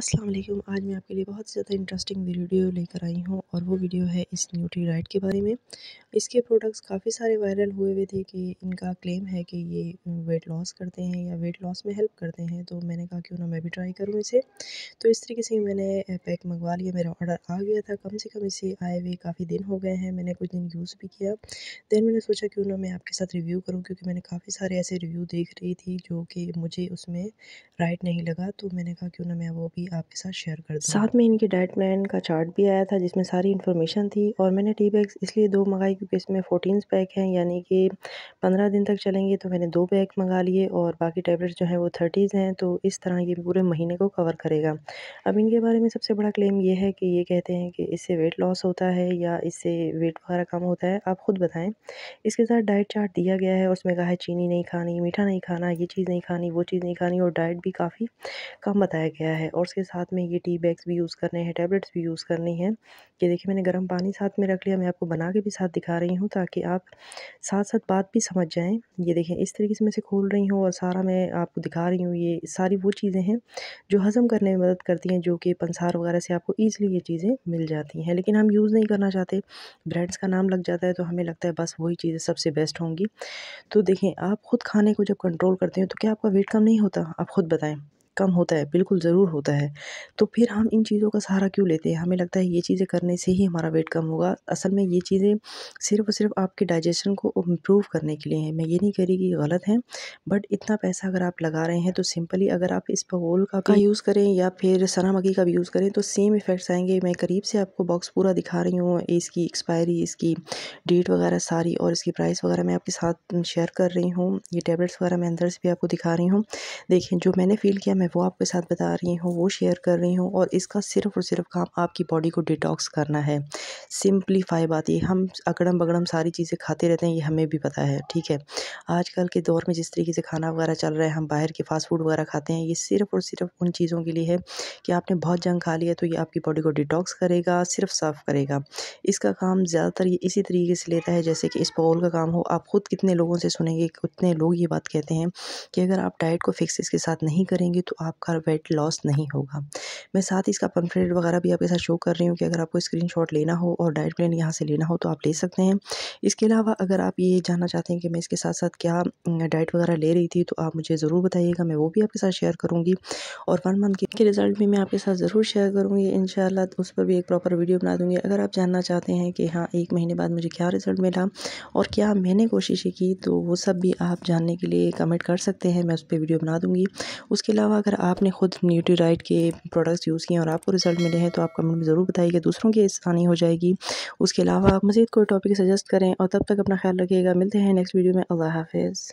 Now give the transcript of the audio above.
अस्सलाम वालेकुम आज मैं आपके लिए बहुत ही ज़्यादा इंटरेस्टिंग वीडियो लेकर आई हूँ और वो वीडियो है इस न्यूट्री राइट के बारे में इसके प्रोडक्ट्स काफ़ी सारे वायरल हुए हुए थे कि इनका क्लेम है कि ये वेट लॉस करते हैं या वेट लॉस में हेल्प करते हैं तो मैंने कहा क्यों ना मैं भी ट्राई करूँ इसे तो इस तरीके से मैंने पैक मंगवा लिया मेरा ऑर्डर आ गया था कम से कम इसे आए हुए काफ़ी दिन हो गए हैं मैंने कुछ दिन यूज़ भी किया दैन मैंने सोचा क्यों ना मैं आपके साथ रिव्यू करूँ क्योंकि मैंने काफ़ी सारे ऐसे रिव्यू देख रही थी जो कि मुझे उसमें राइट नहीं लगा तो मैंने कहा क्यों ना मैं वो भी भी आपके साथ शेयर कर दूँ साथ में इनके डाइट प्लान का चार्ट भी आया था जिसमें सारी इन्फॉर्मेशन थी और मैंने टी बैग्स इसलिए दो मंगाई क्योंकि इसमें फ़ोर्टीन पैक हैं यानी कि पंद्रह दिन तक चलेंगे तो मैंने दो बैग मंगा लिए और बाकी टैबलेट्स जो हैं वो थर्टीज़ हैं तो इस तरह ये पूरे महीने को कवर करेगा अब इनके बारे में सबसे बड़ा क्लेम ये है कि ये कहते हैं कि इससे वेट लॉस होता है या इससे वेट वगैरह कम होता है आप ख़ुद बताएं इसके साथ डाइट चार्ट दिया गया है उसमें कहा है चीनी नहीं खानी मीठा नहीं खाना ये चीज़ नहीं खानी वो चीज़ नहीं खानी और डाइट भी काफ़ी कम बताया गया है और उसके साथ में ये टी बैग्स भी यूज़ करने हैं टैबलेट्स भी यूज़ करनी है ये देखिए मैंने गर्म पानी साथ में रख लिया मैं आपको बना के भी साथ दिखा रही हूँ ताकि आप साथ साथ बात भी समझ जाएँ ये देखें इस तरीके से मैं इसे खोल रही हूँ और सारा मैं आपको दिखा रही हूँ ये सारी वो चीज़ें हैं जो हज़म करने में मदद करती हैं जो कि पंसार वगैरह से आपको ईज़िली ये चीज़ें मिल जाती हैं लेकिन हम यूज़ नहीं करना चाहते ब्रांड्स का नाम लग जाता है तो हमें लगता है बस वही चीज़ें सबसे बेस्ट होंगी तो देखें आप ख़ुद खाने को जब कंट्रोल करते हैं तो क्या आपका वेट कम नहीं होता आप ख़ुद बताएं कम होता है बिल्कुल ज़रूर होता है तो फिर हम इन चीज़ों का सहारा क्यों लेते हैं हमें लगता है ये चीज़ें करने से ही हमारा वेट कम होगा असल में ये चीज़ें सिर्फ़ और सिर्फ आपके डाइजेशन को इम्प्रूव करने के लिए हैं मैं ये नहीं कह रही कि गलत हैं बट इतना पैसा अगर आप लगा रहे हैं तो सिंपली अगर आप इस पगोल का का यूज़ करें या फिर सना मकी का भी यूज़ करें तो सेम इफ़ेक्ट्स आएंगे मैं करीब से आपको बॉक्स पूरा दिखा रही हूँ इसकी एक्सपायरी इसकी डेट वगैरह सारी और इसकी प्राइस वगैरह मैं आपके साथ शेयर कर रही हूँ ये टैबलेट्स वगैरह मैं अंदर से भी आपको दिखा रही हूँ देखें जो मैंने फील किया मैं मैं वो आपके साथ बता रही हूँ वो शेयर कर रही हूँ और इसका सिर्फ़ और सिर्फ काम आपकी बॉडी को डिटॉक्स करना है सिंपलीफाई बात ये हम अकड़म बगड़म सारी चीज़ें खाते रहते हैं ये हमें भी पता है ठीक है आजकल के दौर में जिस तरीके से खाना वगैरह चल रहा है हम बाहर के फ़ास्ट फूड वगैरह खाते हैं ये सिर्फ़ और सिर्फ उन चीज़ों के लिए है कि आपने बहुत जंग खा लिया तो ये आपकी बॉडी को डिटॉक्स करेगा सिर्फ साफ़ करेगा इसका काम ज़्यादातर ये इसी तरीके से लेता है जैसे कि इस पॉल का काम हो आप ख़ुद कितने लोगों से सुनेंगे कितने लोग ये बात कहते हैं कि अगर आप डाइट को फिक्स इसके साथ नहीं करेंगे तो तो आपका वेट लॉस नहीं होगा मैं साथ ही इसका पम्फलेट वगैरह भी आपके साथ शो कर रही हूँ कि अगर आपको स्क्रीनशॉट लेना हो और डाइट प्लान यहाँ से लेना हो तो आप ले सकते हैं इसके अलावा अगर आप ये जानना चाहते हैं कि मैं इसके साथ साथ क्या डाइट वगैरह ले रही थी तो आप मुझे ज़रूर बताइएगा मैं वो भी आपके साथ शेयर करूँगी और वन मंथ के रिज़ल्ट भी मैं आपके साथ ज़रूर शेयर करूँगी इन उस पर भी एक प्रॉपर वीडियो बना दूँगी अगर आप जानना चाहते हैं कि हाँ एक महीने बाद मुझे क्या रिज़ल्ट मिला और क्या मैंने कोशिशें की तो वो सब भी आप जानने के लिए कमेंट कर सकते हैं मैं उस पर वीडियो बना दूँगी उसके अलावा अगर आपने खुद न्यूट्रीडाइट के प्रोडक्ट्स यूज़ किए और आपको रिजल्ट मिले हैं तो आप कमेंट में ज़रूर बताइए दूसरों की आसानी हो जाएगी उसके अलावा आप मज़ीद कोई टॉपिक सजेस्ट करें और तब तक अपना ख्याल रखिएगा मिलते हैं नेक्स्ट वीडियो में अल्लाह हाफिज़